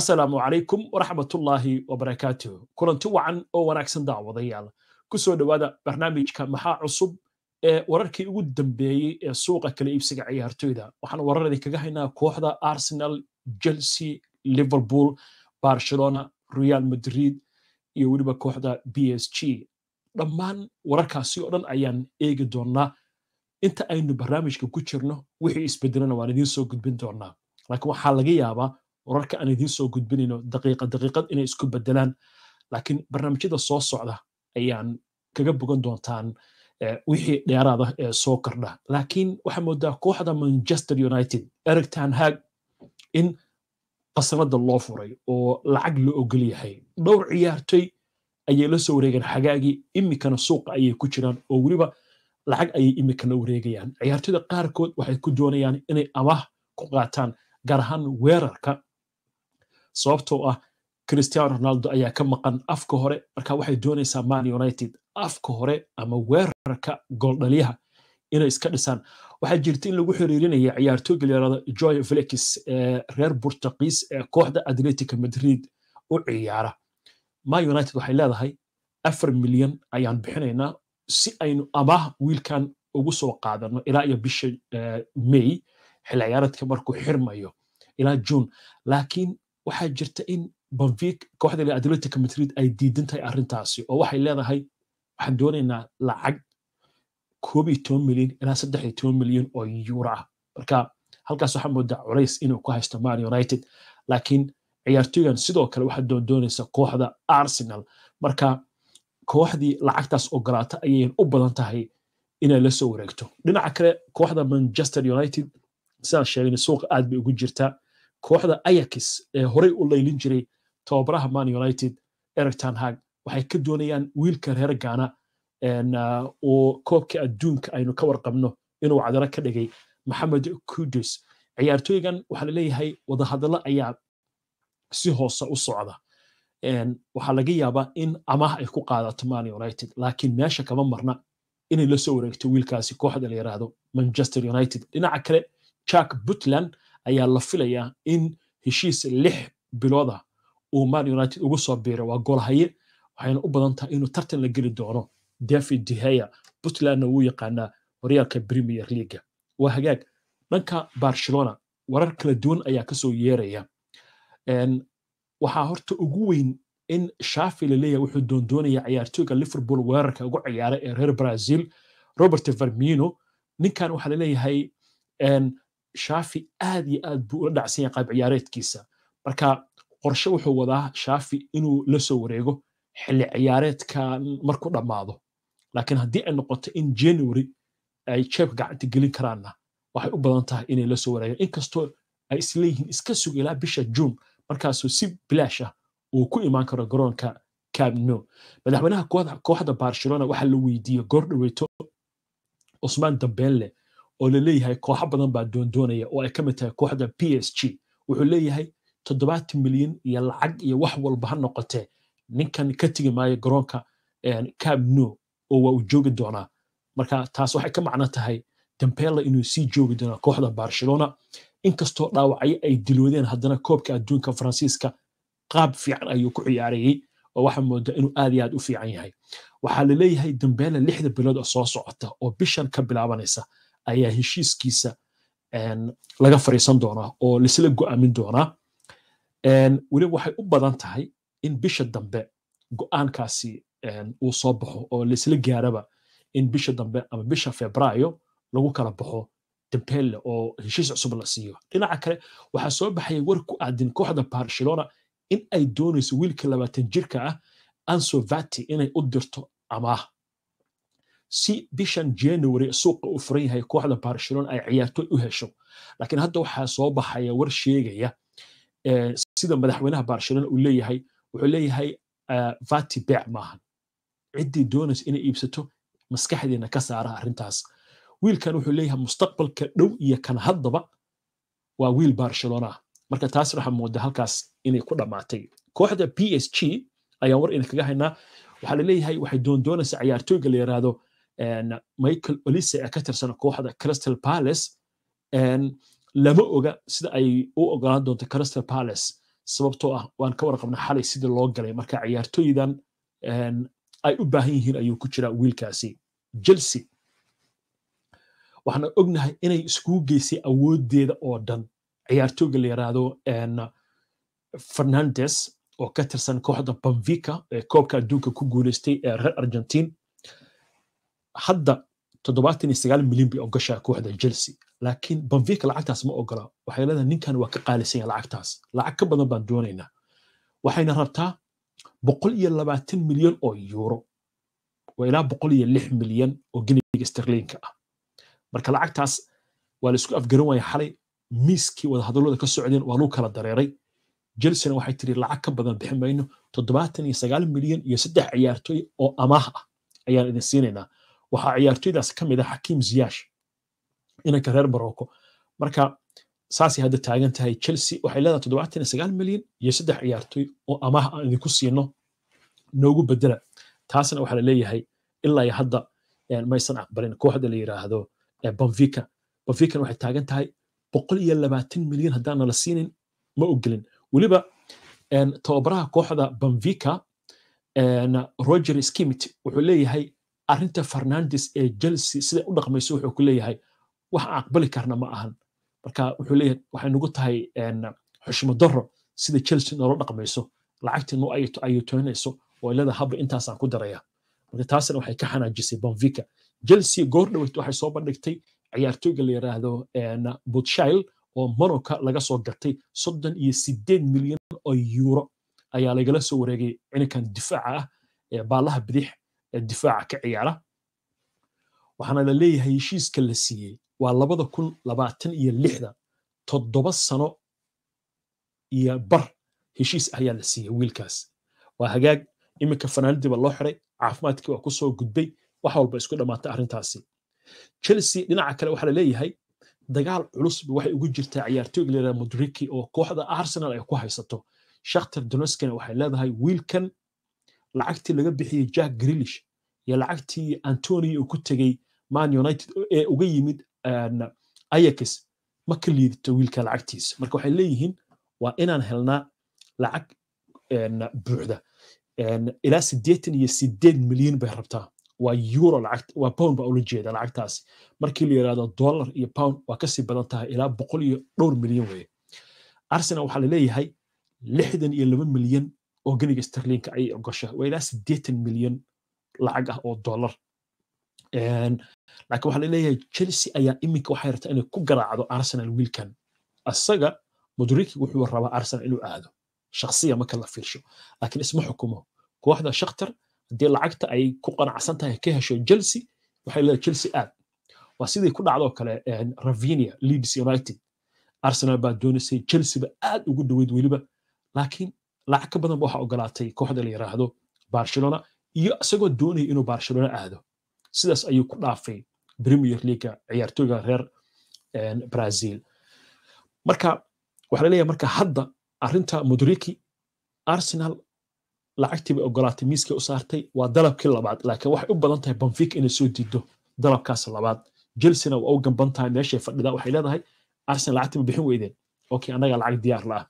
asalaamu calaykum waraxmatullaahi wabarakaatuhu kulanti wacan oo wanaagsan daawadayaal ku soo dhawaada barnaamijka maxaa cusub ee wararkii ugu dambeeyey ee suuqa kala iibsiga ciyaartoyda waxaan warar idinkaga haynaa kooxda arsenal chelsea liverpool barcelona real madrid iyo weliba kooxda b s g dhammaan wararkaasi oo dhan ayaan eegi doonaa inta aynu barnaamijka ku jirno wixii isbedelana waan idiin soo gudbin doonaa laakiin waxaa laga yaabaa wararka aan idiin soo gudbinayno daqiiqa daqiiqad inay isku bedelaan laakiin barnaamijyada soo socda ayaan kaga bogan doontaan eh, wixii dheeraada ah ee soo kordha laakiin waxaa moodaa kooxda manchester united eric tanhag in qasanada loo furay oo lacag la ogol yahay dhowr ciyaartoy ayay la soo wareegeen xagaagii imikana suuqa ayay ku jiraan oo weliba lacag ayay imikana wareegayaan ciyaartoyda qaarkood waxay ku doonayaan inay amaah ku qaataan gaar ahaan weerarka sababtoo ah christiano ronaldo ayaa ka maqan afka hore marka waxay doonaysaa man united afka hore ama weerarka gooldhaliyaha inay iska dhisaan waxaa jirta in lagu xiriirinaya ciyaartooyga layirahdo joy felix ee eh, reer burtakiis ee eh, kooxda atletica madrid u ciyaara man united waxay leedahay afar milyan ayaan bixinaynaa si aynu amaah wiilkan ugu soo qaadano ilaa iyo bisha eh, may xilli markuu xirmayo ilaa june laakiin waxaa jirta in banvik kooxda atletica madrid ay diidan tahay arrintaasi oo waxay leedahay waxaan doonaynaa lacag koob iyo toban milyan ilaa saddex iyo toban milyan oo yuuro ah marka halkaas waxaa moodaa culays inuu ku haysto man united laakiin ciyaartoygan sidoo kale waxaa doondoonaysa kooxda arsenal marka kooxdii lacagtaas ogolaata ayayan u badan tahay inay la wareegto dhinaca kale kooxda manchester united sidaan sheegnay suuqa aad bay ugu jirtaa kooxda ayax ee horey u laylin jiray tababaraha man united ericton hag waxay ka doonayaan wiilka reer gaana ah, oo koobka adduunka aynu ka warqabno inuu cadaro ka dhigay maxamed kudus ciyaartooygan waxaa laleeyahay wadahadallo ayaa si hoose u socda waxaa laga yaabaa in amaah ay ku qaadato man united laakiin meesha kama marna inay lasoo wareegto wiilkaasi kooxda la yiraahdo manchester united dhinaca kale jack puntland ayaa la filaya in heshiis lix bilood ah uu man united ugu soo biiro waa goolhaye waxayna u badan inuu tartan la geli doono david dehaya puntlandna wuu yaqaanaa horyaalka premier leaga waa hagaag dhanka barcelona warar kala duwan ayaa kasoo yeeraya waxaa horta ugu weyn in shafi laleeyahay wuxuu doondoonaya ciyaartooyga liverpool weerarka ugu ciyaara ee reer brazil robert vermino ninkan waxaa laleeyahay shaafi aad iyo aad buu ula dhacsan yahay qaab ciyaareedkiisa marka qorshe wuxuu wadaa shaafi inuu la soo wareego xilli ciyaareedkan marku dhammaado laakiin haddii ay noqoto in january ay jeebka gacanta gelin karaanna waxay u badan tahay inay la soo wareegaan inkastoo ay isleeyihiin iska sug ilaa bisha juun markaasuu si bilaash ah uu ku imaan karo garoonka cabno madaxweynaha kooxda barcelona waxaa la weydiiyey goor dhaweyto cusmaan dambeenle oo laleeyahay kooxo badan baa doondoonaya oo ay ka mid tahay kooxda p s g wuxuu leeyahay toddobaatan milyan iyo lacag iyo wax walba ha noqotee ninkan ka tegi maayo garoonka eh, cabno oo waa uu joogi doonaa marka taas waxay ka macno tahay dambela inuu sii joogi doonaa kooxda barcelona inkastoo dhaawacyo ay diloodeen haddana koobka adduunka faransiiska qaab fiican ayuu ku ciyaarayey oo waxa moodaa inuu aad iyo aad u fiican yahay waxaa laleeyahay dambela lixda bilood oo soo socota oo bishan ka bilaabanaysa ayaa heshiiskiisa laga fariisan doonaa oo laisla go'aamin doonaa weliba waxay u badan tahay in bisha dambe go'aankaasi uu soo baxo oo laisla gaaraba in bisha dambe ama bisha febraayo lagu kala baxo dambeelle oo heshiis cusub la siiyo dhinaca kale waxaa soo baxaya war ku aadin kooxda barcelona in ay doonayso wiilka labaatan jirka ah ansovati inay u dirto amaah si bishan january suuqa u furan yahay kooxda barcelona ay ciyaartooy u hesho laakiin hadda waxaa soo baxaya war sheegaya eh, sida madaxweynaha barcelona uu leeyahay wuxuu leeyahay eh, vati bec maahan ciddii doonaysa inay iibsato maskaxdeena ka saaraha arrintaas wiilkan wuxuu leeyahay mustaqbalka dhow iyo kan haddaba waa wiil barcelona marka taas waxaa moodaa halkaas inay ku dhammaatay kooxda p s g ayaan war idinkaga haynaa waxaa laleeyahay waxay doondoonaysa cayaartooyga la yaraado michael olise ee ka tirsan kooxda crystal palace lama oga sida ay u ogolaan doonto crystal palace sababtoo ah waan ka warqabna xalay sidii loo galay marka ciyaartooydan ay u baahan yihiin ayuu ku jiraa wiilkaasi chelsea waxaan ognahay inay iskugu geysay awooddeeda oo dhan ciyaartooyga la yiraahdo fernandes oo ka tirsan kooxda banvica ee koobka adduunka ku guuleystay ee reer argentine hadda toddobaatan iyo sagaal milyan bay ogoshaa kooxda Chelsea laakiin Benfica lacagtaas ma ogola waxay leedahay ninkan waa ka qaalisan yahay lacagtaas lacag ka badan baan doonaynaa waxayna rabtaa boqol iyo labaatan milyan oo euro waa ilaa boqol iyo lix milyan oo giniga sterliinka ah marka lacagtaas waa la isku afgaran waaya xalay miiskii wadahadallooda ka socdeen waa lagu kala dareeray Chelsea waxay tiri lacag ka badan bixin mayno toddobaatan iyo sagaal milyan iyo saddex ciyaartoy oo amaah ah ayaan idin siinaynaa waxaa ciyaartoydaas ka mid ah xakiim ziyaash inanka reer morocco marka saasay hadda taagan tahay chelsea waxay leedahay toddobaatan iyo sagaal milyan iyo saddex ciyaartoy oo amaah aan idinku siino noogu bedela taasna waxaa laleeyahay ilaa iyo hadda maysan aqbalin kooxda la yiraahdo banvika banvikana waxay taagan tahay boqol iyo labaatan milyan haddaana la siinin ma ogelin weliba tababaraha kooxda banvika roger skimit wuxuu leeyahay arinta fernandes ee chelsea siday u dhaqmayso wuxuu ku leeyahay wax aan aqbali karna ma ahan marka wuxuu waxay nagu tahay xushmad darro sida chelsea noola dhaqmayso lacagtiinu ayay toynayso oo ilada habba intaasaan ku daraya marka taasna waxay ka xanaajisay banvika chelsea goor dhaweyt waxay soo bandhigtay ciyaartooyga la yidhaahdo butshile oo monoka laga soo gatay soddon iyo sideed milyan oo yuuro ayaa lagala soo wareegay cininkan difaaca ah ee baallaha bidix difaaca ka ciyaara waxaana la leeyahay heshiiska la siiyey waa labada kun labaatan iyo lixda toddoba sano iyo bar heshiis ayaa la siiyey wiilkaas waa hagaag iminka fanaanadii loo xiray caafimaadkii waa kusoo gudbay wax walba isku dhammaatay arrintaasi chelsea dhinaca kale waxaa la leeyahay dagaal culus waxay ugu jirtaa ciyaartooyga layidhahda modriki oo kooxda arsenal ay ku haysato shakhtar donoskina waxay leedahay wiilkan lacagtii laga bixiyey jack grilish iyo lacagtii antony uu ku tegey man united ee uga yimid um, ayax ma ka liidato wiilka lacagtiisa marka waxay leeyihiin waa inaan helnaa lacag um, buuxda um, ilaa sideetan iyo sideed milyan bay rabtaa waa euro lacag waa pound baa ula jeeda lacagtaasi markii la yidhahdo dollar iyo pound waa kasii badan tahay ilaa boqol iyo dhowr milyan weye arsenal waxaa la leeyahay lixdan iyo laba milyan oo geniga sterlinka ayay ogosha waa ilaa sideetan milyan lacag ah oo dollar laakiin waxaa laleeyahay chelsea ayaa iminka waxay rabtaa inay ku garaacdo arsenal wiilkan asaga modriki wuxuu rabaa arsenal inuu aado shakhsiya marka la fiirsho laakiin isma xukumo kooxda shakhtar haddii lacagta ay ku qanacsan tahay ka hesho chelsea waxay leedahay chelsea aad waa sidii ku dhacdoo kale ravinia leeds united arsenal baa doonaysay chelsea ba aad ugu dhaweyd weliba laakiin lacag ka badanba waxa ogolaatay kooxda la yiraahdo barcelona iyo isagoo doonaya inuu barcelona aado sidaas ayuu ku dhaafay premier leaga ciyaartooyga reer brazil marka waxaa laleeyahay marka hadda arrinta modriki arsenal lacagtii bay ogolaatay miiskay u saartay waa dalabkii labaad laakiin waxay u badan tahay banfik inay soo diido dalabkaas labaad jelsena waa u gamban tahay meeshay fadhidaa waxay leedahay arsenal lacagtii ma bixin weydeen okay annaga lacag diyaar la ah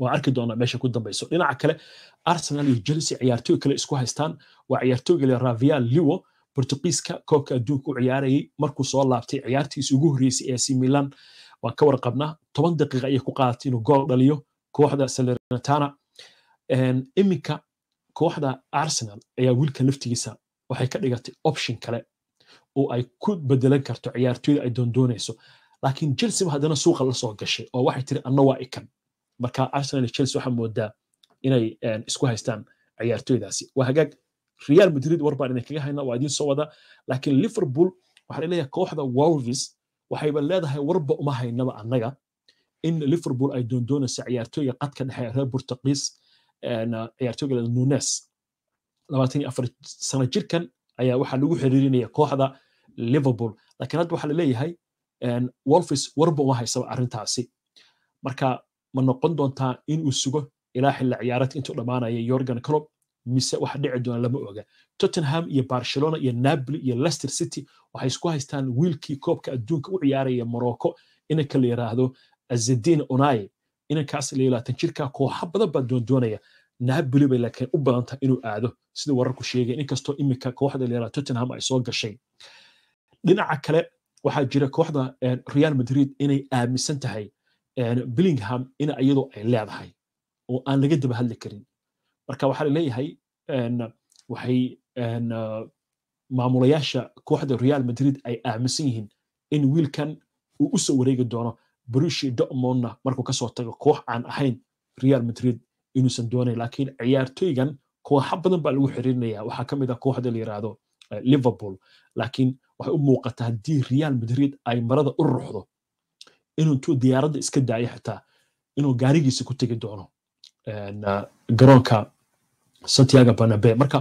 waa arki doonaa meesha ku dambayso dhinaca kale arsenal iyo chelsea ciyaartooy kale isku haystaan waa ciyaartooy kale ravial liwo bortugiiska koobka adduunka u ciyaarayay markuu soo laabtay ciyaartiisa ugu horreysay ac milan waan ka warqabnaa toban daqiiqa ayay ku qaadatay inuu gool dhaliyo kooxda salernatana iminka kooxda arsenal ayaa wiilka laftigiisa waxay ka dhigatay option kale oo ay ku bedelan karto ciyaartooyda ay doondoonayso laakiin chelsea ba haddana suuqa la gashay oo waxay tiri anna waa ikan marka arsenal iyo chelsea waxaa moodaa inay eh, isku haystaan ciyaartoydaasi waa hagaag real madrid warbaan idin kaga hayna waa idiin soo wada laakiin liverpool waxaa leeyahay kooxda wolves waxayba leedahay warba uma haynaba annaga in liverpool ay doondoonaysa ciyaartooyga qadka dhexe reer burtaqiis eh, ciyaartooyga nunes labaatan iyo afar sano jirkan ayaa waxaa lagu xiriirinaya kooxda liverpool laakiin hadda waxaa laleeyahay eh, wolves warba uma haysaba arrintaasi marka ma noqon doontaa inuu sugo ilaa xilla ciyaarad intuu dhammaanaya yorgan clob mise waxa dhici doona lama oga tottenham iyo barcelona iyo napoli iyo leicester city waxay isku haystaan wiilkii koobka adduunka u ciyaaraya morocco inanka la yiraahdo azedin onai inankaas layilaatan jirka kooxa badan baa doondoonaya napoli bay laakiin u badantahay inuu aado sida wararku sheegay inkastoo imika kooxda layirahdo tottenham ay soo gashay dhinaca kale waxaa jira kooxda eh, real madrid inay aaminsan tahay billingham ina iyadu ay leedahay oo aan laga daba hadli karin marka waxaa laleeyahay leeyahay waxay maamulayaasha kooxda real madrid ay aaminsan yihiin in wiilkan uu usoo wareegi doono brushi dortmondna markuu kasoo tago koox aan ahayn real madrid inuusan doonayn laakiin ciyaartoygan kooxa badan baa lagu xiriirinaya waxaa kamid mid ah kooxda la e, liverpool laakiin waxay u muuqataa haddii real madrid ay marada u ruxdo inuu intuu diyaaradda iska daayo xitaa inuu gaarigiisa ku tegi doono garoonka santiago banabe marka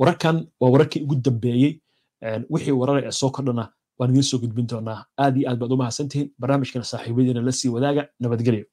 wararkan waa wararkii ugu dambeeyey wixii warara ee soo kordhana waan idiin soo gudbin doonaa aad iyo aad baad u mahadsantihiin barnaamijkana saaxiibadiina la sii wadaaga nabadgelyo